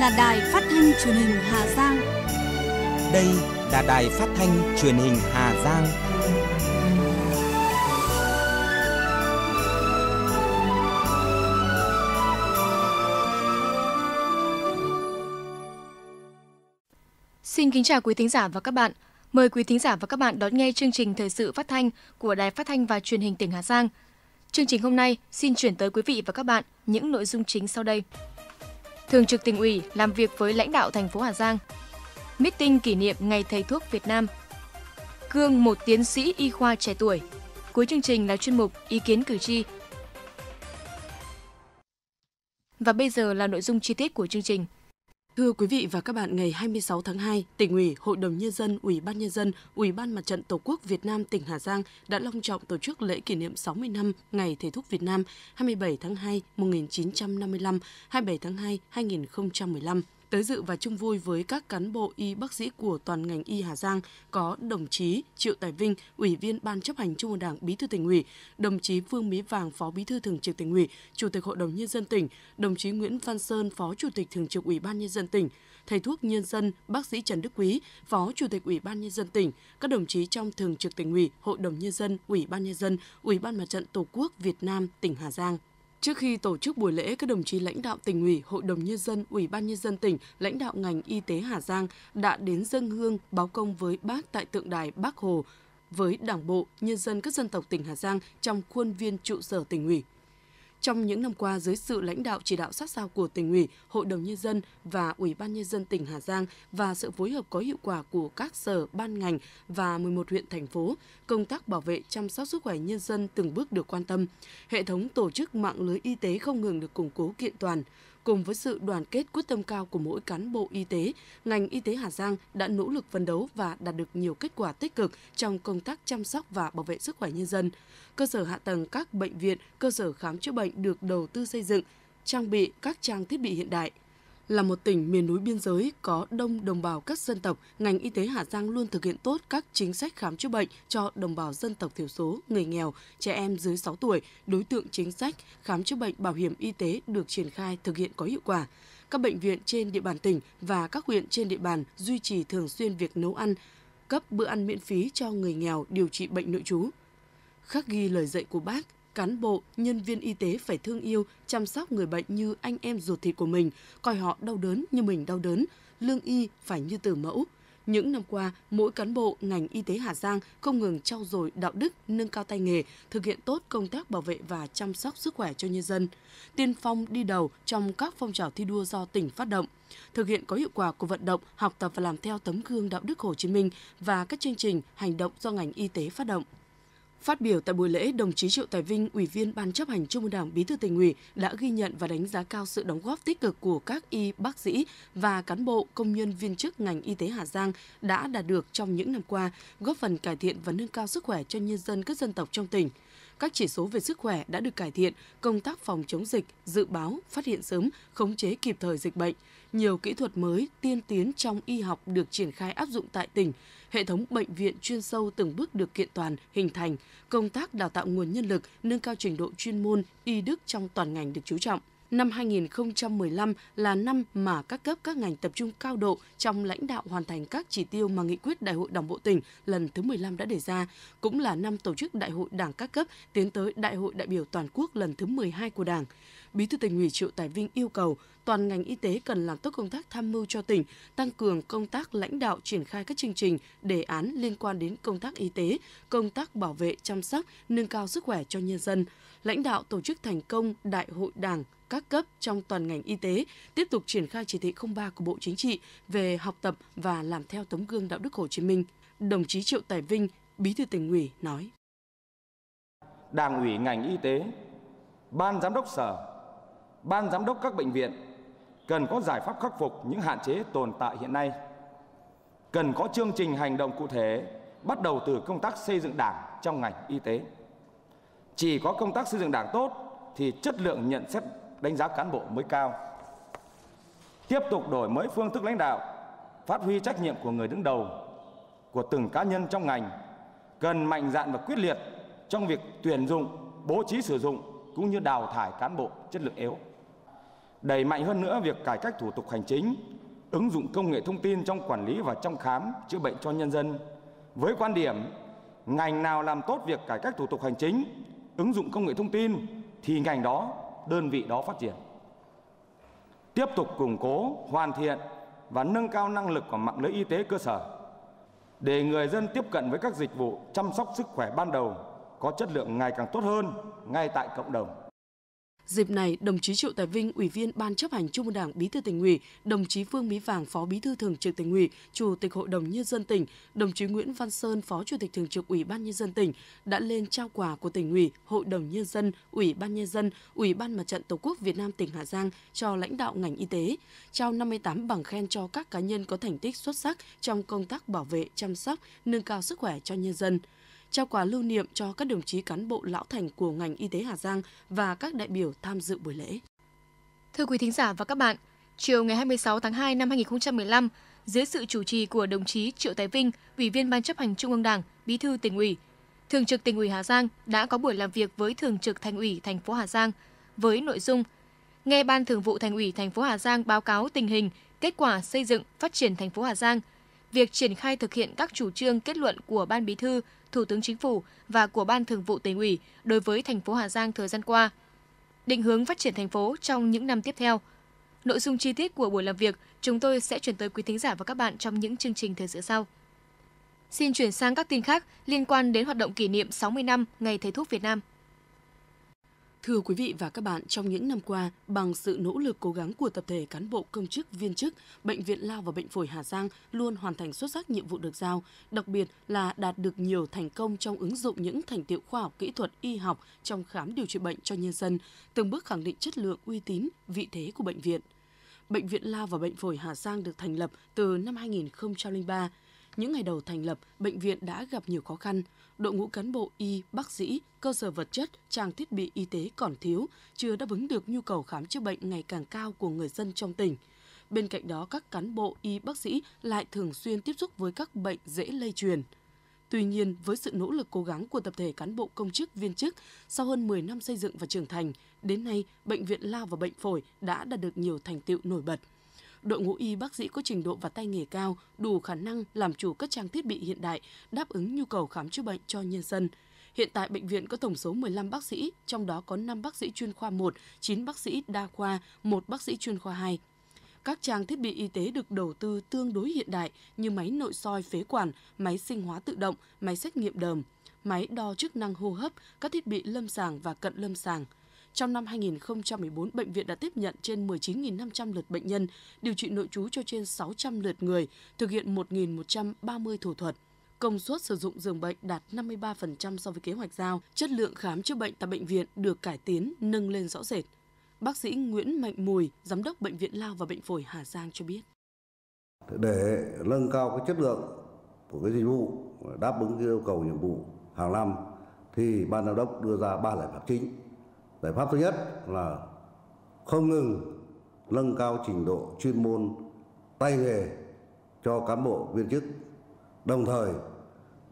là Đài Phát thanh Truyền hình Hà Giang. Đây là Đài Phát thanh Truyền hình Hà Giang. Xin kính chào quý thính giả và các bạn. Mời quý thính giả và các bạn đón nghe chương trình thời sự phát thanh của Đài Phát thanh và Truyền hình tỉnh Hà Giang. Chương trình hôm nay xin chuyển tới quý vị và các bạn những nội dung chính sau đây. Thường trực tỉnh ủy làm việc với lãnh đạo thành phố Hà Giang. Meeting kỷ niệm Ngày Thầy Thuốc Việt Nam. cương một tiến sĩ y khoa trẻ tuổi. Cuối chương trình là chuyên mục Ý kiến cử tri. Và bây giờ là nội dung chi tiết của chương trình. Thưa quý vị và các bạn, ngày 26 tháng 2, tỉnh ủy, hội đồng nhân dân, ủy ban nhân dân, ủy ban mặt trận tổ quốc Việt Nam tỉnh Hà Giang đã long trọng tổ chức lễ kỷ niệm 60 năm Ngày Thầy thúc Việt Nam 27 tháng 2 1955, 27 tháng 2 2015. Tới dự và chung vui với các cán bộ y bác sĩ của toàn ngành y Hà Giang có đồng chí Triệu Tài Vinh, Ủy viên Ban chấp hành Trung ương Đảng, Bí thư tỉnh ủy, đồng chí Phương Mỹ Vàng, Phó Bí thư Thường trực tỉnh ủy, Chủ tịch Hội đồng Nhân dân tỉnh, đồng chí Nguyễn Văn Sơn, Phó Chủ tịch Thường trực Ủy ban Nhân dân tỉnh, thầy thuốc nhân dân, bác sĩ Trần Đức Quý, Phó Chủ tịch Ủy ban Nhân dân tỉnh, các đồng chí trong Thường trực tỉnh ủy, Hội đồng Nhân dân, Ủy ban Nhân dân, Ủy ban Mặt trận Tổ quốc Việt Nam, tỉnh Hà Giang. Trước khi tổ chức buổi lễ, các đồng chí lãnh đạo tỉnh ủy, hội đồng nhân dân, ủy ban nhân dân tỉnh, lãnh đạo ngành y tế Hà Giang đã đến dân hương báo công với bác tại tượng đài Bác Hồ với Đảng bộ, nhân dân các dân tộc tỉnh Hà Giang trong khuôn viên trụ sở tỉnh ủy. Trong những năm qua, dưới sự lãnh đạo chỉ đạo sát sao của tỉnh ủy, hội đồng nhân dân và ủy ban nhân dân tỉnh Hà Giang và sự phối hợp có hiệu quả của các sở, ban ngành và 11 huyện thành phố, công tác bảo vệ chăm sóc sức khỏe nhân dân từng bước được quan tâm. Hệ thống tổ chức mạng lưới y tế không ngừng được củng cố kiện toàn cùng với sự đoàn kết quyết tâm cao của mỗi cán bộ y tế, ngành y tế Hà Giang đã nỗ lực phấn đấu và đạt được nhiều kết quả tích cực trong công tác chăm sóc và bảo vệ sức khỏe nhân dân. Cơ sở hạ tầng các bệnh viện, cơ sở khám chữa bệnh được đầu tư xây dựng, trang bị các trang thiết bị hiện đại – là một tỉnh miền núi biên giới có đông đồng bào các dân tộc, ngành y tế Hà Giang luôn thực hiện tốt các chính sách khám chữa bệnh cho đồng bào dân tộc thiểu số, người nghèo, trẻ em dưới 6 tuổi, đối tượng chính sách, khám chữa bệnh bảo hiểm y tế được triển khai thực hiện có hiệu quả. Các bệnh viện trên địa bàn tỉnh và các huyện trên địa bàn duy trì thường xuyên việc nấu ăn, cấp bữa ăn miễn phí cho người nghèo điều trị bệnh nội trú. Khắc ghi lời dạy của bác, cán bộ, nhân viên y tế phải thương yêu, chăm sóc người bệnh như anh em ruột thịt của mình, coi họ đau đớn như mình đau đớn, lương y phải như từ mẫu. Những năm qua, mỗi cán bộ ngành y tế Hà Giang không ngừng trau dồi đạo đức, nâng cao tay nghề, thực hiện tốt công tác bảo vệ và chăm sóc sức khỏe cho nhân dân. Tiên phong đi đầu trong các phong trào thi đua do tỉnh phát động, thực hiện có hiệu quả của vận động, học tập và làm theo tấm gương đạo đức Hồ Chí Minh và các chương trình hành động do ngành y tế phát động. Phát biểu tại buổi lễ, đồng chí Triệu Tài Vinh, Ủy viên Ban chấp hành Trung ương Đảng, Bí thư tỉnh ủy đã ghi nhận và đánh giá cao sự đóng góp tích cực của các y bác sĩ và cán bộ công nhân viên chức ngành y tế Hà Giang đã đạt được trong những năm qua, góp phần cải thiện và nâng cao sức khỏe cho nhân dân các dân tộc trong tỉnh các chỉ số về sức khỏe đã được cải thiện, công tác phòng chống dịch, dự báo, phát hiện sớm, khống chế kịp thời dịch bệnh. Nhiều kỹ thuật mới tiên tiến trong y học được triển khai áp dụng tại tỉnh. Hệ thống bệnh viện chuyên sâu từng bước được kiện toàn, hình thành. Công tác đào tạo nguồn nhân lực, nâng cao trình độ chuyên môn, y đức trong toàn ngành được chú trọng năm 2015 là năm mà các cấp các ngành tập trung cao độ trong lãnh đạo hoàn thành các chỉ tiêu mà nghị quyết Đại hội Đảng bộ tỉnh lần thứ 15 đã đề ra, cũng là năm tổ chức Đại hội Đảng các cấp tiến tới Đại hội đại biểu toàn quốc lần thứ 12 của Đảng. Bí thư tỉnh ủy Triệu Tài Vinh yêu cầu toàn ngành y tế cần làm tốt công tác tham mưu cho tỉnh, tăng cường công tác lãnh đạo triển khai các chương trình, đề án liên quan đến công tác y tế, công tác bảo vệ, chăm sóc, nâng cao sức khỏe cho nhân dân. Lãnh đạo tổ chức thành công Đại hội Đảng các cấp trong toàn ngành y tế tiếp tục triển khai chỉ thị 03 của Bộ Chính trị về học tập và làm theo tấm gương đạo đức Hồ Chí Minh. Đồng chí Triệu Tài Vinh, Bí thư tỉnh ủy nói: Đảng ủy ngành y tế, ban giám đốc sở ban giám đốc các bệnh viện cần có giải pháp khắc phục những hạn chế tồn tại hiện nay. Cần có chương trình hành động cụ thể bắt đầu từ công tác xây dựng đảng trong ngành y tế. Chỉ có công tác xây dựng đảng tốt thì chất lượng nhận xét đánh giá cán bộ mới cao. Tiếp tục đổi mới phương thức lãnh đạo, phát huy trách nhiệm của người đứng đầu, của từng cá nhân trong ngành, cần mạnh dạn và quyết liệt trong việc tuyển dụng, bố trí sử dụng cũng như đào thải cán bộ chất lượng yếu đẩy mạnh hơn nữa việc cải cách thủ tục hành chính, ứng dụng công nghệ thông tin trong quản lý và trong khám chữa bệnh cho nhân dân. Với quan điểm ngành nào làm tốt việc cải cách thủ tục hành chính, ứng dụng công nghệ thông tin thì ngành đó, đơn vị đó phát triển. Tiếp tục củng cố, hoàn thiện và nâng cao năng lực của mạng lưới y tế cơ sở để người dân tiếp cận với các dịch vụ chăm sóc sức khỏe ban đầu có chất lượng ngày càng tốt hơn ngay tại cộng đồng. Dịp này, đồng chí Triệu Tài Vinh, Ủy viên Ban chấp hành Trung ương Đảng, Bí thư tỉnh ủy, đồng chí Phương Mỹ Vàng, Phó Bí thư Thường trực tỉnh ủy, Chủ tịch Hội đồng Nhân dân tỉnh, đồng chí Nguyễn Văn Sơn, Phó Chủ tịch Thường trực Ủy ban Nhân dân tỉnh đã lên trao quà của tỉnh ủy, Hội đồng Nhân dân, Ủy ban Nhân dân, Ủy ban Mặt trận Tổ quốc Việt Nam tỉnh Hà Giang cho lãnh đạo ngành y tế, trao 58 bằng khen cho các cá nhân có thành tích xuất sắc trong công tác bảo vệ, chăm sóc, nâng cao sức khỏe cho nhân dân trao quà lưu niệm cho các đồng chí cán bộ lão thành của ngành y tế Hà Giang và các đại biểu tham dự buổi lễ. Thưa quý thính giả và các bạn, chiều ngày 26 tháng 2 năm 2015, dưới sự chủ trì của đồng chí Triệu Tài Vinh, Ủy viên Ban chấp hành Trung ương Đảng, Bí thư tỉnh ủy, Thường trực tỉnh ủy Hà Giang đã có buổi làm việc với Thường trực Thành ủy thành phố Hà Giang với nội dung nghe Ban Thường vụ Thành ủy thành phố Hà Giang báo cáo tình hình, kết quả xây dựng, phát triển thành phố Hà Giang, việc triển khai thực hiện các chủ trương kết luận của Ban Bí thư Thủ tướng Chính phủ và của Ban Thường vụ Tỉnh ủy đối với thành phố Hà Giang thời gian qua, định hướng phát triển thành phố trong những năm tiếp theo. Nội dung chi tiết của buổi làm việc chúng tôi sẽ chuyển tới quý thính giả và các bạn trong những chương trình thời sự sau. Xin chuyển sang các tin khác liên quan đến hoạt động kỷ niệm 60 năm Ngày Thầy thuốc Việt Nam. Thưa quý vị và các bạn, trong những năm qua, bằng sự nỗ lực cố gắng của tập thể cán bộ công chức viên chức, Bệnh viện Lao và Bệnh phổi Hà Giang luôn hoàn thành xuất sắc nhiệm vụ được giao, đặc biệt là đạt được nhiều thành công trong ứng dụng những thành tiệu khoa học kỹ thuật y học trong khám điều trị bệnh cho nhân dân, từng bước khẳng định chất lượng uy tín, vị thế của bệnh viện. Bệnh viện Lao và Bệnh phổi Hà Giang được thành lập từ năm 2003 những ngày đầu thành lập, bệnh viện đã gặp nhiều khó khăn. Đội ngũ cán bộ y, bác sĩ, cơ sở vật chất, trang thiết bị y tế còn thiếu, chưa đáp ứng được nhu cầu khám chữa bệnh ngày càng cao của người dân trong tỉnh. Bên cạnh đó, các cán bộ y bác sĩ lại thường xuyên tiếp xúc với các bệnh dễ lây truyền. Tuy nhiên, với sự nỗ lực cố gắng của tập thể cán bộ công chức viên chức, sau hơn 10 năm xây dựng và trưởng thành, đến nay, Bệnh viện Lao và Bệnh Phổi đã đạt được nhiều thành tiệu nổi bật – đội ngũ y bác sĩ có trình độ và tay nghề cao, đủ khả năng làm chủ các trang thiết bị hiện đại, đáp ứng nhu cầu khám chữa bệnh cho nhân dân. Hiện tại bệnh viện có tổng số 15 bác sĩ, trong đó có 5 bác sĩ chuyên khoa 1, 9 bác sĩ đa khoa, 1 bác sĩ chuyên khoa 2. Các trang thiết bị y tế được đầu tư tương đối hiện đại như máy nội soi phế quản, máy sinh hóa tự động, máy xét nghiệm đờm, máy đo chức năng hô hấp, các thiết bị lâm sàng và cận lâm sàng – trong năm 2014, bệnh viện đã tiếp nhận trên 19.500 lượt bệnh nhân, điều trị nội trú cho trên 600 lượt người, thực hiện 1.130 thủ thuật. Công suất sử dụng giường bệnh đạt 53% so với kế hoạch giao, chất lượng khám chữa bệnh tại bệnh viện được cải tiến, nâng lên rõ rệt. Bác sĩ Nguyễn Mạnh Mùi, giám đốc bệnh viện Lao và bệnh phổi Hà Giang cho biết. Để nâng cao cái chất lượng của cái dịch vụ đáp ứng cái yêu cầu nhiệm vụ hàng năm thì ban giám đốc đưa ra ba giải pháp chính giải pháp thứ nhất là không ngừng nâng cao trình độ chuyên môn tay nghề cho cán bộ viên chức đồng thời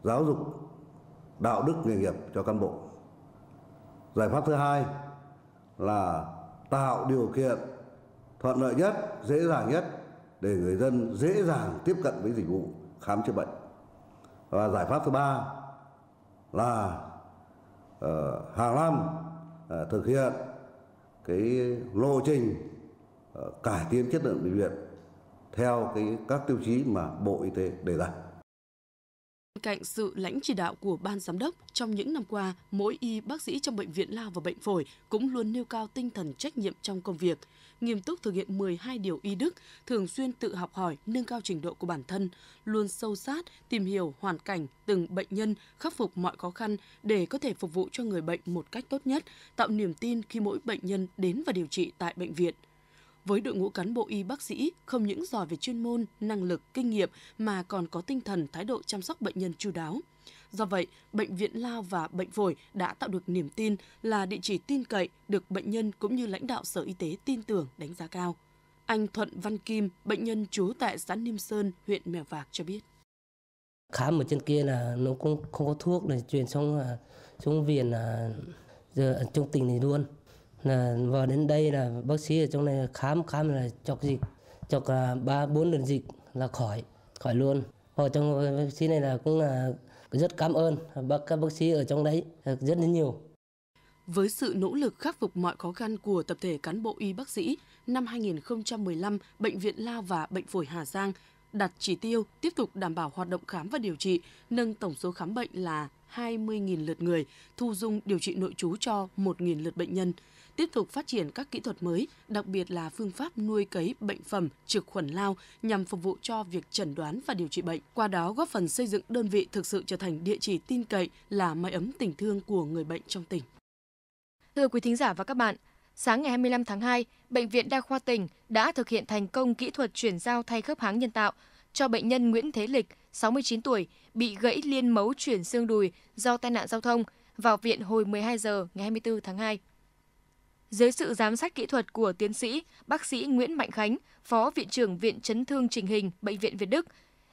giáo dục đạo đức nghề nghiệp cho cán bộ giải pháp thứ hai là tạo điều kiện thuận lợi nhất dễ dàng nhất để người dân dễ dàng tiếp cận với dịch vụ khám chữa bệnh và giải pháp thứ ba là uh, hàng năm Ờ, thực hiện cái lộ trình ờ, cải tiến chất lượng bệnh viện theo cái các tiêu chí mà Bộ Y tế đề ra. Bên cạnh sự lãnh chỉ đạo của ban giám đốc, trong những năm qua, mỗi y bác sĩ trong bệnh viện lao và bệnh phổi cũng luôn nêu cao tinh thần trách nhiệm trong công việc nghiêm túc thực hiện 12 điều y đức, thường xuyên tự học hỏi, nâng cao trình độ của bản thân, luôn sâu sát, tìm hiểu hoàn cảnh từng bệnh nhân, khắc phục mọi khó khăn để có thể phục vụ cho người bệnh một cách tốt nhất, tạo niềm tin khi mỗi bệnh nhân đến và điều trị tại bệnh viện. Với đội ngũ cán bộ y bác sĩ không những giỏi về chuyên môn, năng lực, kinh nghiệm mà còn có tinh thần thái độ chăm sóc bệnh nhân chu đáo. Do vậy, Bệnh viện Lao và Bệnh phổi đã tạo được niềm tin là địa chỉ tin cậy được bệnh nhân cũng như lãnh đạo Sở Y tế tin tưởng đánh giá cao. Anh Thuận Văn Kim, bệnh nhân trú tại xã Niêm Sơn, huyện Mèo Vạc cho biết. Khám ở trên kia là nó cũng không có thuốc để truyền xong à, xuống viện là giờ trong tỉnh này luôn là vào đến đây là bác sĩ ở trong này khám khám là chọc dịch chọc à, ba bốn lần dịch là khỏi khỏi luôn ở trong à, bác sĩ này là cũng là rất cảm ơn bác các bác sĩ ở trong đấy à, rất là nhiều. Với sự nỗ lực khắc phục mọi khó khăn của tập thể cán bộ y bác sĩ, năm 2015, Bệnh viện Lao và Bệnh phổi Hà Giang đặt chỉ tiêu tiếp tục đảm bảo hoạt động khám và điều trị, nâng tổng số khám bệnh là 20.000 lượt người, thu dung điều trị nội trú cho 1.000 lượt bệnh nhân tiếp tục phát triển các kỹ thuật mới, đặc biệt là phương pháp nuôi cấy bệnh phẩm trực khuẩn lao nhằm phục vụ cho việc chẩn đoán và điều trị bệnh. Qua đó góp phần xây dựng đơn vị thực sự trở thành địa chỉ tin cậy là mái ấm tình thương của người bệnh trong tỉnh. Thưa quý thính giả và các bạn, sáng ngày 25 tháng 2, Bệnh viện Đa khoa tỉnh đã thực hiện thành công kỹ thuật chuyển giao thay khớp háng nhân tạo cho bệnh nhân Nguyễn Thế Lịch, 69 tuổi, bị gãy liên mấu chuyển xương đùi do tai nạn giao thông vào viện hồi 12 giờ ngày 24 tháng 2. Dưới sự giám sát kỹ thuật của tiến sĩ, bác sĩ Nguyễn Mạnh Khánh, Phó Viện trưởng Viện Chấn thương Trình hình Bệnh viện Việt Đức,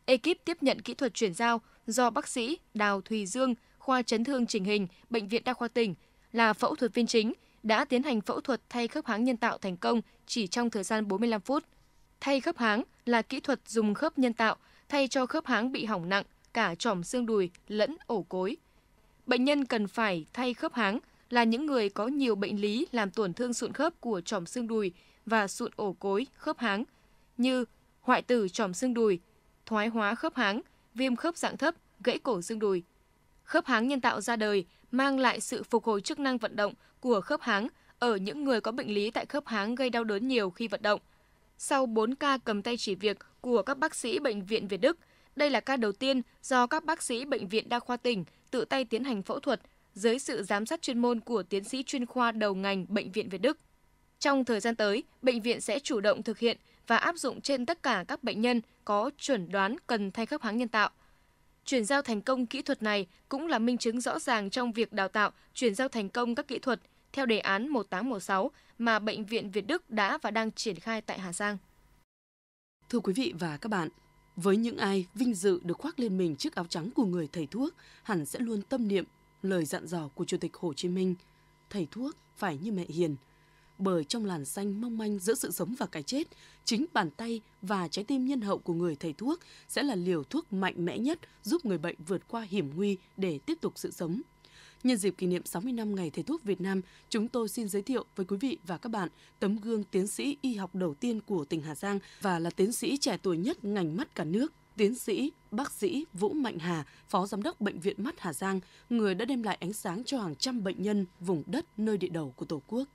ekip tiếp nhận kỹ thuật chuyển giao do bác sĩ Đào Thùy Dương, khoa chấn thương trình hình, Bệnh viện Đa khoa tỉnh, là phẫu thuật viên chính, đã tiến hành phẫu thuật thay khớp háng nhân tạo thành công chỉ trong thời gian 45 phút. Thay khớp háng là kỹ thuật dùng khớp nhân tạo thay cho khớp háng bị hỏng nặng cả trỏm xương đùi lẫn ổ cối. Bệnh nhân cần phải thay khớp háng là những người có nhiều bệnh lý làm tổn thương sụn khớp của tròm xương đùi và sụn ổ cối, khớp háng như hoại tử tròm xương đùi, thoái hóa khớp háng, viêm khớp dạng thấp, gãy cổ xương đùi. Khớp háng nhân tạo ra đời mang lại sự phục hồi chức năng vận động của khớp háng ở những người có bệnh lý tại khớp háng gây đau đớn nhiều khi vận động. Sau 4 ca cầm tay chỉ việc của các bác sĩ bệnh viện Việt Đức, đây là ca đầu tiên do các bác sĩ bệnh viện đa khoa tỉnh tự tay tiến hành phẫu thuật dưới sự giám sát chuyên môn của tiến sĩ chuyên khoa đầu ngành Bệnh viện Việt Đức. Trong thời gian tới, bệnh viện sẽ chủ động thực hiện và áp dụng trên tất cả các bệnh nhân có chuẩn đoán cần thay khớp háng nhân tạo. Chuyển giao thành công kỹ thuật này cũng là minh chứng rõ ràng trong việc đào tạo, chuyển giao thành công các kỹ thuật theo đề án 1816 mà Bệnh viện Việt Đức đã và đang triển khai tại Hà Giang. Thưa quý vị và các bạn, với những ai vinh dự được khoác lên mình chiếc áo trắng của người thầy thuốc, hẳn sẽ luôn tâm niệm lời dặn dò của Chủ tịch Hồ Chí Minh, thầy thuốc phải như mẹ hiền. Bởi trong làn xanh mong manh giữa sự sống và cái chết, chính bàn tay và trái tim nhân hậu của người thầy thuốc sẽ là liều thuốc mạnh mẽ nhất giúp người bệnh vượt qua hiểm nguy để tiếp tục sự sống. Nhân dịp kỷ niệm 60 năm Ngày Thầy thuốc Việt Nam, chúng tôi xin giới thiệu với quý vị và các bạn tấm gương tiến sĩ y học đầu tiên của tỉnh Hà Giang và là tiến sĩ trẻ tuổi nhất ngành mắt cả nước, tiến sĩ, bác sĩ Vũ Mạnh Hà, Phó Giám đốc Bệnh viện Mắt Hà Giang, người đã đem lại ánh sáng cho hàng trăm bệnh nhân vùng đất nơi địa đầu của Tổ quốc.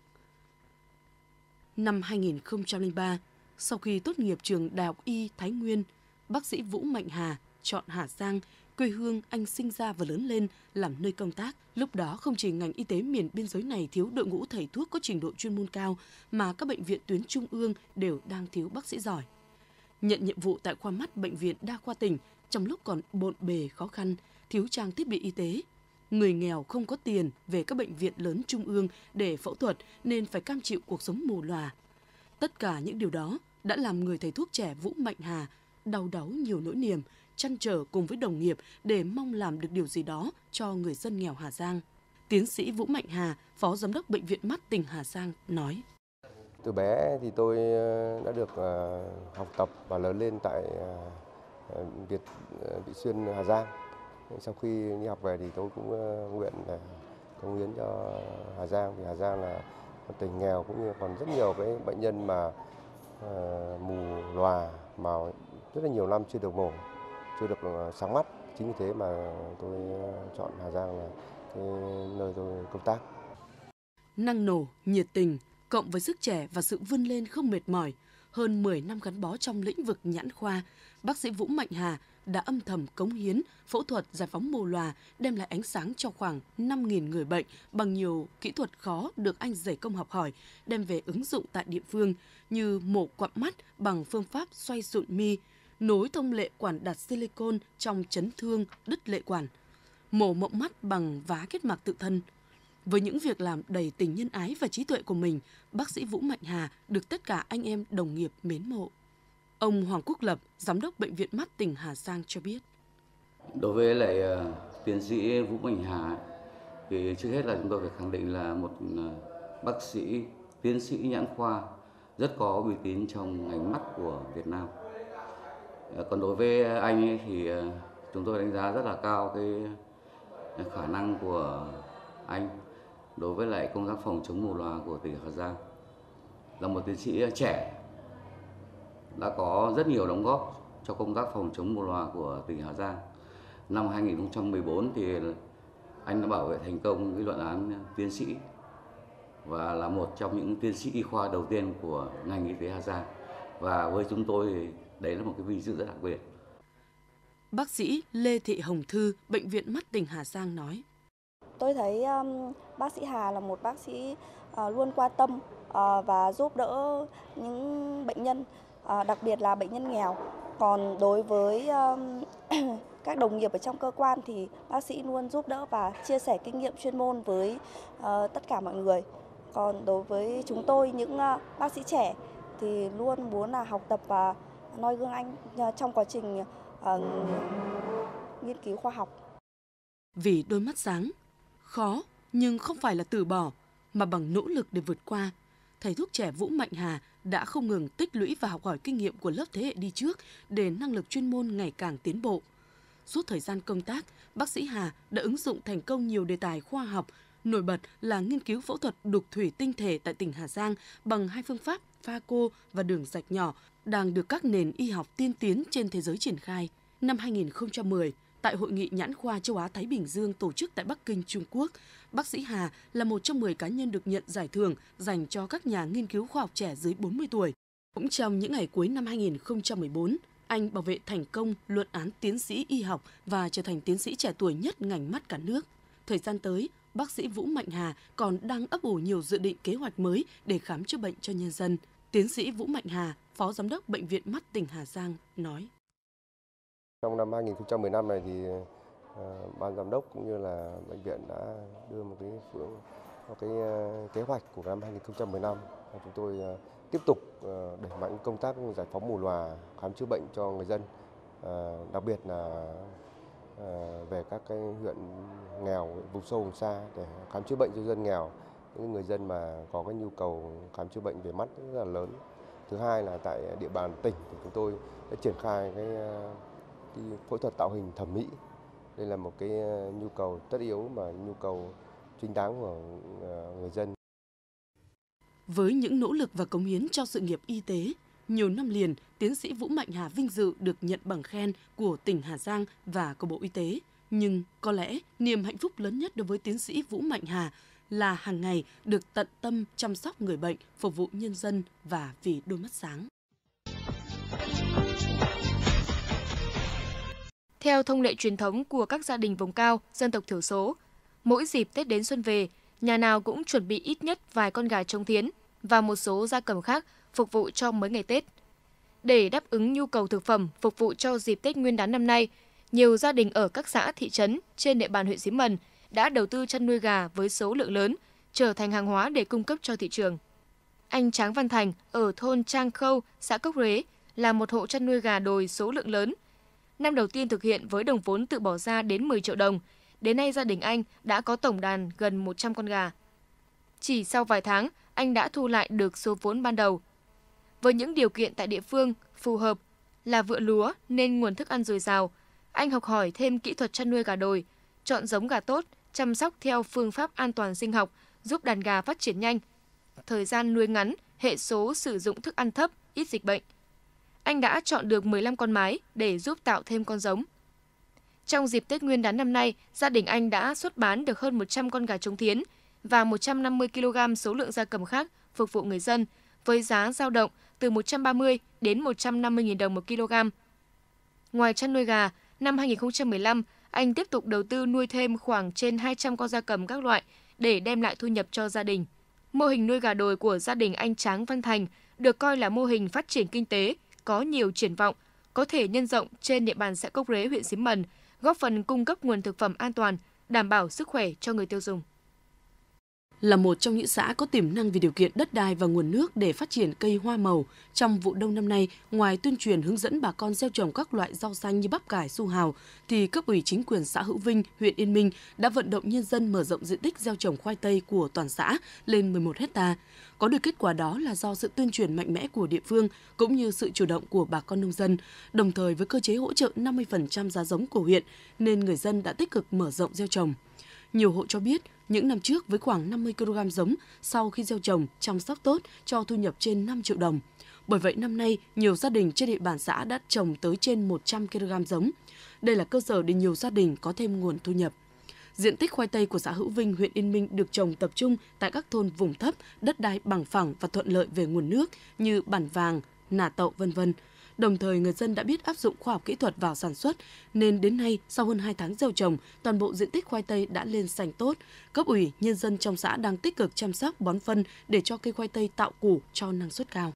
Năm 2003, sau khi tốt nghiệp trường Đại học Y Thái Nguyên, bác sĩ Vũ Mạnh Hà chọn Hà Giang, quê hương anh sinh ra và lớn lên, làm nơi công tác. Lúc đó không chỉ ngành y tế miền biên giới này thiếu đội ngũ thầy thuốc có trình độ chuyên môn cao, mà các bệnh viện tuyến trung ương đều đang thiếu bác sĩ giỏi nhận nhiệm vụ tại khoa mắt bệnh viện đa khoa tỉnh trong lúc còn bộn bề khó khăn, thiếu trang thiết bị y tế. Người nghèo không có tiền về các bệnh viện lớn trung ương để phẫu thuật nên phải cam chịu cuộc sống mù lòa. Tất cả những điều đó đã làm người thầy thuốc trẻ Vũ Mạnh Hà đau đớn nhiều nỗi niềm, chăn trở cùng với đồng nghiệp để mong làm được điều gì đó cho người dân nghèo Hà Giang. Tiến sĩ Vũ Mạnh Hà, Phó Giám đốc Bệnh viện Mắt tỉnh Hà Giang nói từ bé thì tôi ờ, đã được ờ, học tập và lớn lên tại ờ, Việt Vị Xuyên Hà Giang sau khi đi học về thì tôi cũng nguyện là cống hiến cho Hà Giang vì Hà Giang là một tỉnh nghèo cũng như còn rất nhiều cái bệnh nhân mà mù lòa mà rất là nhiều năm chưa được mổ chưa được sáng mắt chính vì thế mà tôi chọn Hà Giang là cái nơi tôi công tác năng nổ nhiệt tình cộng với sức trẻ và sự vươn lên không mệt mỏi, hơn 10 năm gắn bó trong lĩnh vực nhãn khoa, bác sĩ Vũ Mạnh Hà đã âm thầm cống hiến, phẫu thuật giải phóng mồ lòa đem lại ánh sáng cho khoảng 5.000 người bệnh bằng nhiều kỹ thuật khó được anh dày công học hỏi, đem về ứng dụng tại địa phương như mổ quặm mắt bằng phương pháp xoay sụn mi, nối thông lệ quản đặt silicon trong chấn thương đứt lệ quản, mổ mộng mắt bằng vá kết mạc tự thân – với những việc làm đầy tình nhân ái và trí tuệ của mình, bác sĩ Vũ Mạnh Hà được tất cả anh em đồng nghiệp mến mộ. Ông Hoàng Quốc Lập, giám đốc bệnh viện mắt tỉnh Hà Giang cho biết. Đối với lại uh, tiến sĩ Vũ Mạnh Hà thì trước hết là chúng tôi phải khẳng định là một uh, bác sĩ tiến sĩ nhãn khoa rất có uy tín trong ngành mắt của Việt Nam. Uh, còn đối với anh ấy thì chúng tôi đánh giá rất là cao cái khả năng của anh đối với lại công tác phòng chống mù loà của tỉnh Hà Giang là một tiến sĩ trẻ đã có rất nhiều đóng góp cho công tác phòng chống mù loà của tỉnh Hà Giang. Năm 2014 thì anh đã bảo vệ thành công cái luận án tiến sĩ và là một trong những tiến sĩ y khoa đầu tiên của ngành y tế Hà Giang. Và với chúng tôi thì đấy là một cái vinh dự rất đặc biệt. Bác sĩ Lê Thị Hồng Thư, Bệnh viện Mắt tỉnh Hà Giang nói tôi thấy um, bác sĩ Hà là một bác sĩ uh, luôn quan tâm uh, và giúp đỡ những bệnh nhân, uh, đặc biệt là bệnh nhân nghèo. Còn đối với um, các đồng nghiệp ở trong cơ quan thì bác sĩ luôn giúp đỡ và chia sẻ kinh nghiệm chuyên môn với uh, tất cả mọi người. Còn đối với chúng tôi những uh, bác sĩ trẻ thì luôn muốn là học tập và noi gương anh trong quá trình uh, nghiên cứu khoa học. Vì đôi mắt sáng, Khó nhưng không phải là từ bỏ, mà bằng nỗ lực để vượt qua. Thầy thuốc trẻ Vũ Mạnh Hà đã không ngừng tích lũy và học hỏi kinh nghiệm của lớp thế hệ đi trước để năng lực chuyên môn ngày càng tiến bộ. Suốt thời gian công tác, bác sĩ Hà đã ứng dụng thành công nhiều đề tài khoa học, nổi bật là nghiên cứu phẫu thuật đục thủy tinh thể tại tỉnh Hà Giang bằng hai phương pháp pha cô và đường rạch nhỏ đang được các nền y học tiên tiến trên thế giới triển khai. Năm 2010, Tại hội nghị nhãn khoa châu Á-Thái Bình Dương tổ chức tại Bắc Kinh, Trung Quốc, bác sĩ Hà là một trong 10 cá nhân được nhận giải thưởng dành cho các nhà nghiên cứu khoa học trẻ dưới 40 tuổi. Cũng trong những ngày cuối năm 2014, anh bảo vệ thành công luận án tiến sĩ y học và trở thành tiến sĩ trẻ tuổi nhất ngành mắt cả nước. Thời gian tới, bác sĩ Vũ Mạnh Hà còn đang ấp ủ nhiều dự định kế hoạch mới để khám chữa bệnh cho nhân dân. Tiến sĩ Vũ Mạnh Hà, Phó Giám đốc Bệnh viện Mắt tỉnh Hà Giang nói. Trong năm 2015 này thì ờ, ban giám đốc cũng như là bệnh viện đã đưa một cái phương một cái ờ, kế hoạch của năm 2015 chúng tôi ờ, tiếp tục đẩy mạnh công tác giải phóng mù lòa khám chữa bệnh cho người dân đặc biệt là về các cái huyện nghèo vùng sâu vùng xa để khám chữa bệnh cho dân nghèo những người dân mà có cái nhu cầu khám chữa bệnh về mắt rất là lớn thứ hai là tại địa bàn tỉnh thì chúng tôi đã triển khai cái cái phẫu thuật tạo hình thẩm mỹ đây là một cái ờ, nhu cầu tất yếu mà nhu cầu chính đáng của ờ, người dân. Với những nỗ lực và cống hiến cho sự nghiệp y tế, nhiều năm liền, tiến sĩ Vũ Mạnh Hà vinh dự được nhận bằng khen của tỉnh Hà Giang và của Bộ Y tế. Nhưng có lẽ niềm hạnh phúc lớn nhất đối với tiến sĩ Vũ Mạnh Hà là hàng ngày được tận tâm chăm sóc người bệnh, phục vụ nhân dân và vì đôi mắt sáng. Theo thông lệ truyền thống của các gia đình vùng cao, dân tộc thiểu số, mỗi dịp Tết đến xuân về, nhà nào cũng chuẩn bị ít nhất vài con gà trống thiến và một số gia cầm khác phục vụ cho mấy ngày Tết. Để đáp ứng nhu cầu thực phẩm phục vụ cho dịp Tết Nguyên đán năm nay, nhiều gia đình ở các xã thị trấn trên địa bàn huyện Xí Mần đã đầu tư chăn nuôi gà với số lượng lớn, trở thành hàng hóa để cung cấp cho thị trường. Anh Tráng Văn Thành ở thôn Trang Khâu, xã Cốc Rế là một hộ chăn nuôi gà đồi số lượng lớn Năm đầu tiên thực hiện với đồng vốn tự bỏ ra đến 10 triệu đồng. Đến nay gia đình anh đã có tổng đàn gần 100 con gà. Chỉ sau vài tháng, anh đã thu lại được số vốn ban đầu. Với những điều kiện tại địa phương phù hợp là vựa lúa nên nguồn thức ăn dồi dào, anh học hỏi thêm kỹ thuật chăn nuôi gà đồi, chọn giống gà tốt, chăm sóc theo phương pháp an toàn sinh học, giúp đàn gà phát triển nhanh. Thời gian nuôi ngắn, hệ số sử dụng thức ăn thấp, ít dịch bệnh anh đã chọn được 15 con mái để giúp tạo thêm con giống. Trong dịp Tết Nguyên đán năm nay, gia đình anh đã xuất bán được hơn 100 con gà trống thiến và 150 kg số lượng gia cầm khác phục vụ người dân với giá dao động từ 130 đến 150.000 đồng một kg. Ngoài chăn nuôi gà, năm 2015, anh tiếp tục đầu tư nuôi thêm khoảng trên 200 con gia cầm các loại để đem lại thu nhập cho gia đình. Mô hình nuôi gà đồi của gia đình anh Tráng Văn Thành được coi là mô hình phát triển kinh tế có nhiều triển vọng, có thể nhân rộng trên địa bàn xã Cốc Rế, huyện Xín Mần, góp phần cung cấp nguồn thực phẩm an toàn, đảm bảo sức khỏe cho người tiêu dùng là một trong những xã có tiềm năng về điều kiện đất đai và nguồn nước để phát triển cây hoa màu. Trong vụ đông năm nay, ngoài tuyên truyền hướng dẫn bà con gieo trồng các loại rau xanh như bắp cải, su hào, thì cấp ủy chính quyền xã Hữu Vinh, huyện Yên Minh đã vận động nhân dân mở rộng diện tích gieo trồng khoai tây của toàn xã lên 11 hecta. Có được kết quả đó là do sự tuyên truyền mạnh mẽ của địa phương cũng như sự chủ động của bà con nông dân, đồng thời với cơ chế hỗ trợ 50% giá giống của huyện nên người dân đã tích cực mở rộng gieo trồng. Nhiều hộ cho biết, những năm trước với khoảng 50 kg giống, sau khi gieo trồng, chăm sóc tốt cho thu nhập trên 5 triệu đồng. Bởi vậy năm nay, nhiều gia đình trên địa bàn xã đã trồng tới trên 100 kg giống. Đây là cơ sở để nhiều gia đình có thêm nguồn thu nhập. Diện tích khoai tây của xã Hữu Vinh, huyện Yên Minh được trồng tập trung tại các thôn vùng thấp, đất đai bằng phẳng và thuận lợi về nguồn nước như Bản Vàng, Nà Tậu vân vân Đồng thời, người dân đã biết áp dụng khoa học kỹ thuật vào sản xuất, nên đến nay, sau hơn 2 tháng gieo trồng, toàn bộ diện tích khoai tây đã lên sành tốt. Cấp ủy, nhân dân trong xã đang tích cực chăm sóc bón phân để cho cây khoai tây tạo củ cho năng suất cao.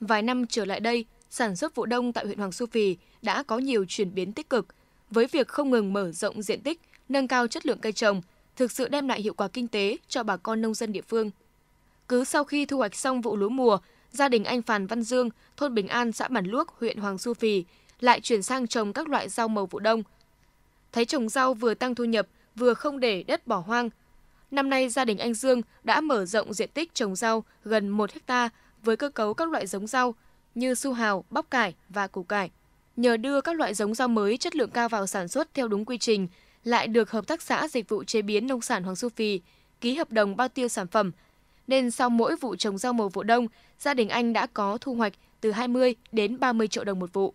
Vài năm trở lại đây, sản xuất vụ đông tại huyện Hoàng Su Phi đã có nhiều chuyển biến tích cực. Với việc không ngừng mở rộng diện tích, nâng cao chất lượng cây trồng, thực sự đem lại hiệu quả kinh tế cho bà con nông dân địa phương. Cứ sau khi thu hoạch xong vụ lúa mùa, gia đình anh Phan Văn Dương, thôn Bình An, xã Bản Luốc, huyện Hoàng Su Phi lại chuyển sang trồng các loại rau màu vụ đông. Thấy trồng rau vừa tăng thu nhập, vừa không để đất bỏ hoang. Năm nay gia đình anh Dương đã mở rộng diện tích trồng rau gần 1 hecta với cơ cấu các loại giống rau như su hào, bắp cải và củ cải. Nhờ đưa các loại giống rau mới chất lượng cao vào sản xuất theo đúng quy trình, lại được Hợp tác xã Dịch vụ Chế biến Nông sản Hoàng Su Phi ký hợp đồng bao tiêu sản phẩm nên sau mỗi vụ trồng rau màu vụ đông, gia đình anh đã có thu hoạch từ 20 đến 30 triệu đồng một vụ.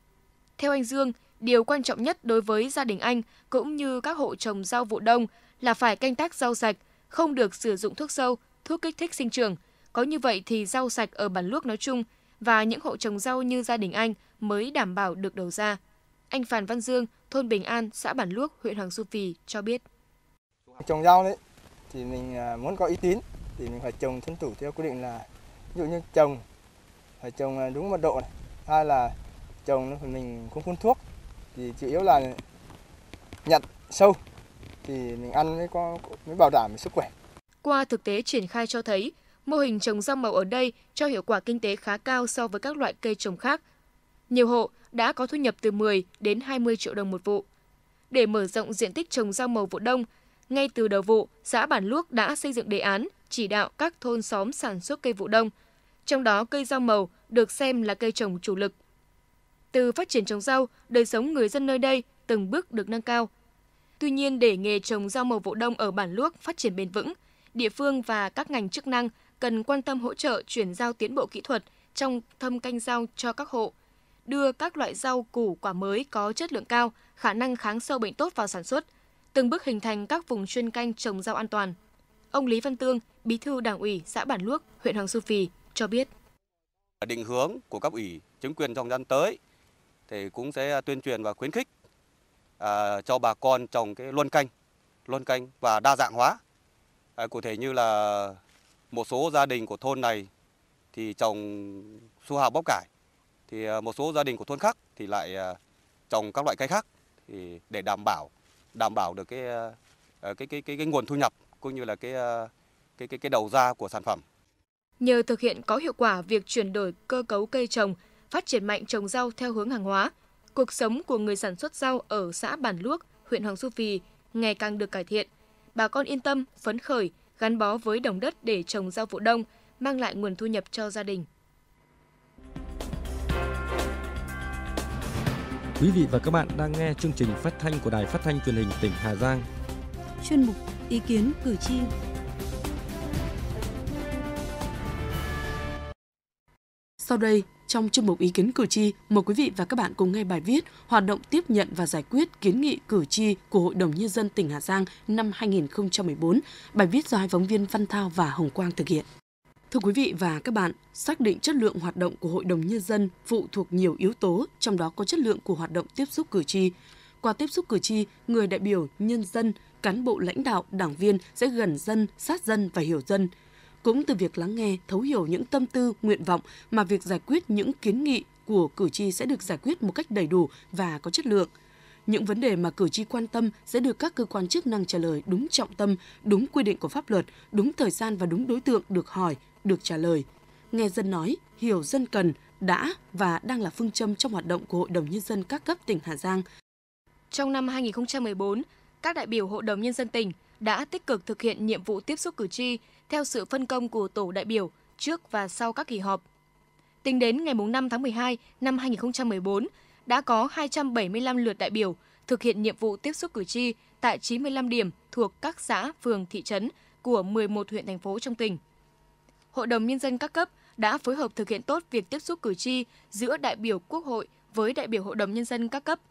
Theo anh Dương, điều quan trọng nhất đối với gia đình anh cũng như các hộ trồng rau vụ đông là phải canh tác rau sạch, không được sử dụng thuốc sâu, thuốc kích thích sinh trưởng. Có như vậy thì rau sạch ở bản luốc nói chung và những hộ trồng rau như gia đình anh mới đảm bảo được đầu ra. Anh Phan Văn Dương, thôn Bình An, xã Bản Luốc, huyện Hoàng Su Phi cho biết. Trồng rau đấy thì mình à, muốn có uy tín, thì mình phải trồng tuân thủ theo quy định là ví dụ như trồng phải trồng à, đúng mật độ này hay là trồng mình không phun thuốc thì chủ yếu là nhặt sâu thì mình ăn mới có mới bảo đảm sức khỏe. Qua thực tế triển khai cho thấy, mô hình trồng rau màu ở đây cho hiệu quả kinh tế khá cao so với các loại cây trồng khác. Nhiều hộ đã có thu nhập từ 10 đến 20 triệu đồng một vụ. Để mở rộng diện tích trồng rau màu vụ đông, ngay từ đầu vụ, xã Bản Luốc đã xây dựng đề án chỉ đạo các thôn xóm sản xuất cây vụ đông, trong đó cây rau màu được xem là cây trồng chủ lực. Từ phát triển trồng rau, đời sống người dân nơi đây từng bước được nâng cao. Tuy nhiên để nghề trồng rau màu vụ đông ở bản Luốc phát triển bền vững, địa phương và các ngành chức năng cần quan tâm hỗ trợ chuyển giao tiến bộ kỹ thuật trong thâm canh rau cho các hộ, đưa các loại rau củ quả mới có chất lượng cao, khả năng kháng sâu bệnh tốt vào sản xuất, từng bước hình thành các vùng chuyên canh trồng rau an toàn. Ông Lý Văn Tương, Bí thư Đảng ủy xã Bản Luốc, huyện Hoàng Su Phi cho biết. Định hướng của cấp ủy chính quyền trong gian tới thì cũng sẽ tuyên truyền và khuyến khích à, cho bà con trồng cái luân canh, luân canh và đa dạng hóa. À, cụ thể như là một số gia đình của thôn này thì trồng su hào bắp cải, thì à, một số gia đình của thôn khác thì lại à, trồng các loại cây khác thì để đảm bảo đảm bảo được cái à, cái cái cái, cái nguồn thu nhập cũng như là cái ờ, cái cái, cái đầu ra của sản phẩm. Nhờ thực hiện có hiệu quả việc chuyển đổi cơ cấu cây trồng, phát triển mạnh trồng rau theo hướng hàng hóa, cuộc sống của người sản xuất rau ở xã Bản Luốc, huyện Hoàng Su Phi ngày càng được cải thiện. Bà con yên tâm, phấn khởi, gắn bó với đồng đất để trồng rau vụ đông, mang lại nguồn thu nhập cho gia đình. Quý vị và các bạn đang nghe chương trình phát thanh của Đài Phát thanh Truyền hình tỉnh Hà Giang. Chuyên mục ý kiến cử tri. Sau đây, trong chương mục ý kiến cử tri, mời quý vị và các bạn cùng nghe bài viết Hoạt động tiếp nhận và giải quyết kiến nghị cử tri của Hội đồng Nhân dân tỉnh Hà Giang năm 2014. Bài viết do hai phóng viên Văn Thao và Hồng Quang thực hiện. Thưa quý vị và các bạn, xác định chất lượng hoạt động của Hội đồng Nhân dân phụ thuộc nhiều yếu tố, trong đó có chất lượng của hoạt động tiếp xúc cử tri. Qua tiếp xúc cử tri, người đại biểu, nhân dân, cán bộ lãnh đạo, đảng viên sẽ gần dân, sát dân và hiểu dân. Cũng từ việc lắng nghe, thấu hiểu những tâm tư, nguyện vọng mà việc giải quyết những kiến nghị của cử tri sẽ được giải quyết một cách đầy đủ và có chất lượng. Những vấn đề mà cử tri quan tâm sẽ được các cơ quan chức năng trả lời đúng trọng tâm, đúng quy định của pháp luật, đúng thời gian và đúng đối tượng được hỏi, được trả lời. Nghe dân nói, hiểu dân cần, đã và đang là phương châm trong hoạt động của Hội đồng Nhân dân các cấp tỉnh Hà Giang. Trong năm 2014, các đại biểu Hội đồng Nhân dân tỉnh đã tích cực thực hiện nhiệm vụ tiếp xúc cử tri theo sự phân công của tổ đại biểu trước và sau các kỳ họp. Tính đến ngày 5 tháng 12 năm 2014, đã có 275 lượt đại biểu thực hiện nhiệm vụ tiếp xúc cử tri tại 95 điểm thuộc các xã, phường, thị trấn của 11 huyện thành phố trong tỉnh. Hội đồng Nhân dân các cấp đã phối hợp thực hiện tốt việc tiếp xúc cử tri giữa đại biểu Quốc hội với đại biểu Hội đồng Nhân dân các cấp –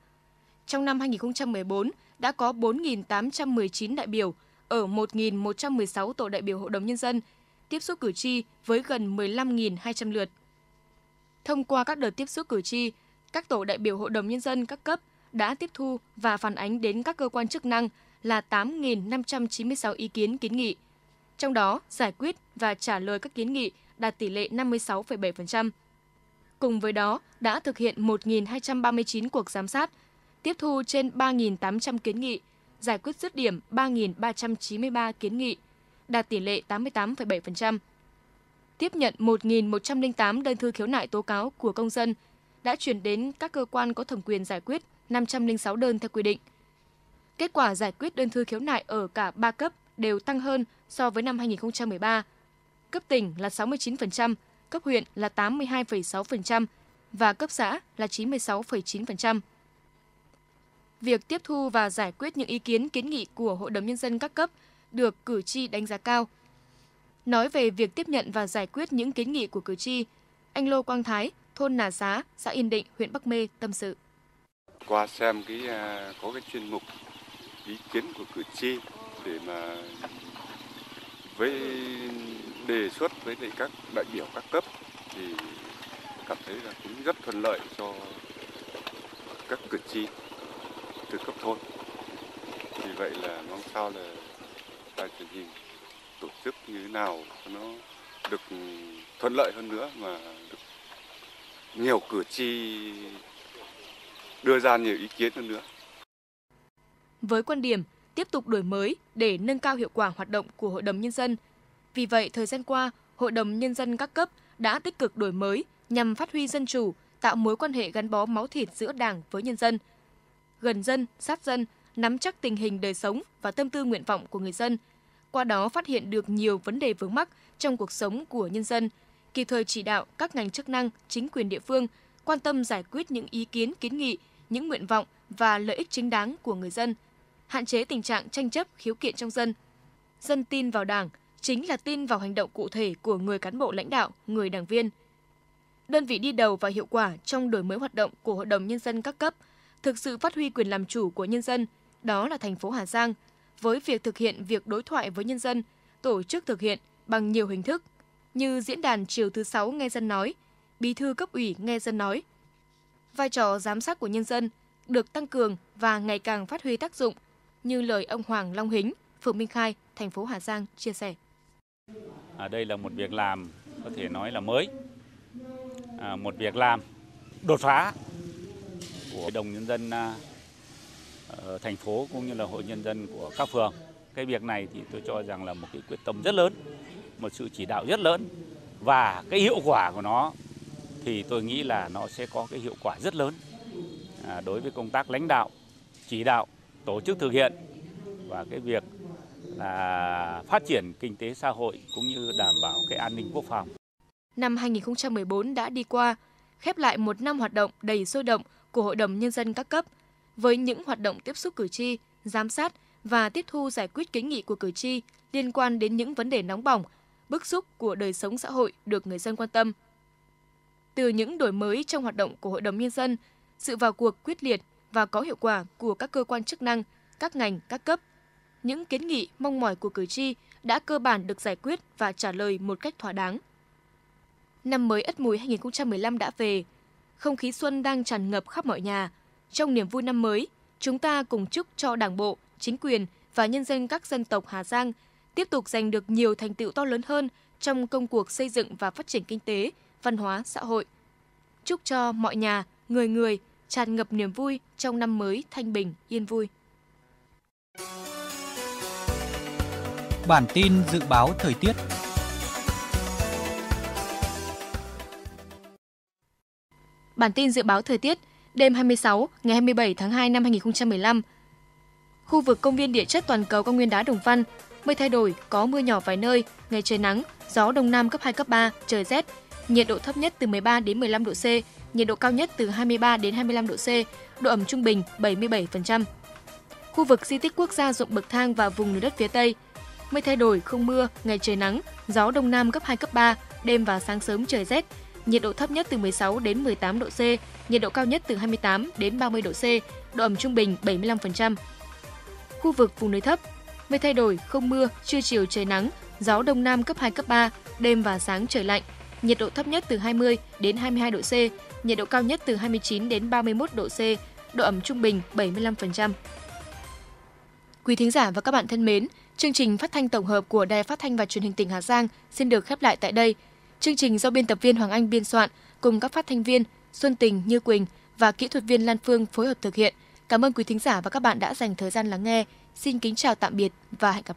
trong năm 2014 đã có 4.819 đại biểu ở 1.116 tổ đại biểu Hội đồng Nhân dân, tiếp xúc cử tri với gần 15.200 lượt. Thông qua các đợt tiếp xúc cử tri, các tổ đại biểu Hội đồng Nhân dân các cấp đã tiếp thu và phản ánh đến các cơ quan chức năng là 8.596 ý kiến kiến nghị. Trong đó, giải quyết và trả lời các kiến nghị đạt tỷ lệ 56,7%. Cùng với đó, đã thực hiện 1.239 cuộc giám sát – tiếp thu trên 3.800 kiến nghị, giải quyết dứt điểm 3.393 kiến nghị, đạt tỷ lệ 88,7%. Tiếp nhận 1.108 đơn thư khiếu nại tố cáo của công dân, đã chuyển đến các cơ quan có thẩm quyền giải quyết 506 đơn theo quy định. Kết quả giải quyết đơn thư khiếu nại ở cả 3 cấp đều tăng hơn so với năm 2013. Cấp tỉnh là 69%, cấp huyện là 82,6% và cấp xã là 96,9% việc tiếp thu và giải quyết những ý kiến kiến nghị của Hội đồng Nhân dân các cấp được cử tri đánh giá cao. Nói về việc tiếp nhận và giải quyết những kiến nghị của cử tri, anh Lô Quang Thái, thôn Nà Xá, xã Yên Định, huyện Bắc Mê tâm sự. Qua xem cái à, có cái chuyên mục ý kiến của cử tri để mà với đề xuất với lại các đại biểu các cấp thì cảm thấy là cũng rất thuận lợi cho các cử tri từ cấp thôn vì vậy là mong sao là đài truyền hình tổ chức như thế nào cho nó được thuận lợi hơn nữa mà được nhiều cử tri đưa ra nhiều ý kiến hơn nữa. Với quan điểm tiếp tục đổi mới để nâng cao hiệu quả hoạt động của Hội đồng Nhân dân. Vì vậy, thời gian qua, Hội đồng Nhân dân các cấp đã tích cực đổi mới nhằm phát huy dân chủ, tạo mối quan hệ gắn bó máu thịt giữa Đảng với nhân dân – gần dân, sát dân, nắm chắc tình hình đời sống và tâm tư nguyện vọng của người dân. Qua đó phát hiện được nhiều vấn đề vướng mắc trong cuộc sống của nhân dân, kịp thời chỉ đạo các ngành chức năng, chính quyền địa phương quan tâm giải quyết những ý kiến kiến nghị, những nguyện vọng và lợi ích chính đáng của người dân, hạn chế tình trạng tranh chấp khiếu kiện trong dân. Dân tin vào Đảng chính là tin vào hành động cụ thể của người cán bộ lãnh đạo, người đảng viên. Đơn vị đi đầu và hiệu quả trong đổi mới hoạt động của Hội đồng nhân dân các cấp – thực sự phát huy quyền làm chủ của nhân dân, đó là thành phố Hà Giang, với việc thực hiện việc đối thoại với nhân dân, tổ chức thực hiện bằng nhiều hình thức như diễn đàn chiều thứ sáu nghe dân nói, bí thư cấp ủy nghe dân nói. Vai trò giám sát của nhân dân được tăng cường và ngày càng phát huy tác dụng, như lời ông Hoàng Long Hính, phường Minh Khai, thành phố Hà Giang chia sẻ. À, đây là một việc làm có thể nói là mới, à, một việc làm đột phá của hội đồng nhân dân à, ờ, thành phố cũng như là hội nhân dân của các phường. Cái việc này thì tôi cho rằng là một cái quyết tâm rất lớn, một sự chỉ đạo rất lớn và cái hiệu quả của nó thì tôi nghĩ là nó sẽ có cái hiệu quả rất lớn à, đối với công tác lãnh đạo, chỉ đạo, tổ chức thực hiện và cái việc là phát triển kinh tế xã hội cũng như đảm bảo cái an ninh quốc phòng. Năm 2014 đã đi qua, khép lại một năm hoạt động đầy sôi động của Hội đồng Nhân dân các cấp, với những hoạt động tiếp xúc cử tri, giám sát và tiếp thu giải quyết kiến nghị của cử tri liên quan đến những vấn đề nóng bỏng, bức xúc của đời sống xã hội được người dân quan tâm. Từ những đổi mới trong hoạt động của Hội đồng Nhân dân, sự vào cuộc quyết liệt và có hiệu quả của các cơ quan chức năng, các ngành, các cấp, những kiến nghị mong mỏi của cử tri đã cơ bản được giải quyết và trả lời một cách thỏa đáng. Năm mới Ất Mùi 2015 đã về, không khí xuân đang tràn ngập khắp mọi nhà. Trong niềm vui năm mới, chúng ta cùng chúc cho Đảng bộ, chính quyền và nhân dân các dân tộc Hà Giang tiếp tục giành được nhiều thành tựu to lớn hơn trong công cuộc xây dựng và phát triển kinh tế, văn hóa, xã hội. Chúc cho mọi nhà, người người tràn ngập niềm vui trong năm mới thanh bình, yên vui. Bản tin dự báo thời tiết Bản tin dự báo thời tiết đêm 26 ngày 27 tháng 2 năm 2015. Khu vực công viên địa chất toàn cầu có nguyên đá Đồng Văn, mây thay đổi, có mưa nhỏ vài nơi, ngày trời nắng, gió đông nam cấp 2 cấp 3, trời rét. Nhiệt độ thấp nhất từ 13 đến 15 độ C, nhiệt độ cao nhất từ 23 đến 25 độ C, độ ẩm trung bình 77%. Khu vực di tích quốc gia ruộng bậc thang và vùng núi đất phía Tây, mây thay đổi, không mưa, ngày trời nắng, gió đông nam cấp 2 cấp 3, đêm và sáng sớm trời rét, nhiệt độ thấp nhất từ 16 đến 18 độ C, nhiệt độ cao nhất từ 28 đến 30 độ C, độ ẩm trung bình 75%. Khu vực vùng núi thấp, mây thay đổi, không mưa, trưa chiều trời nắng, gió đông nam cấp 2 cấp 3, đêm và sáng trời lạnh, nhiệt độ thấp nhất từ 20 đến 22 độ C, nhiệt độ cao nhất từ 29 đến 31 độ C, độ ẩm trung bình 75%. Quý thính giả và các bạn thân mến, chương trình phát thanh tổng hợp của Đài Phát thanh và Truyền hình tỉnh Hà Giang xin được khép lại tại đây. Chương trình do biên tập viên Hoàng Anh biên soạn cùng các phát thanh viên Xuân Tình, Như Quỳnh và kỹ thuật viên Lan Phương phối hợp thực hiện. Cảm ơn quý thính giả và các bạn đã dành thời gian lắng nghe. Xin kính chào tạm biệt và hẹn gặp lại.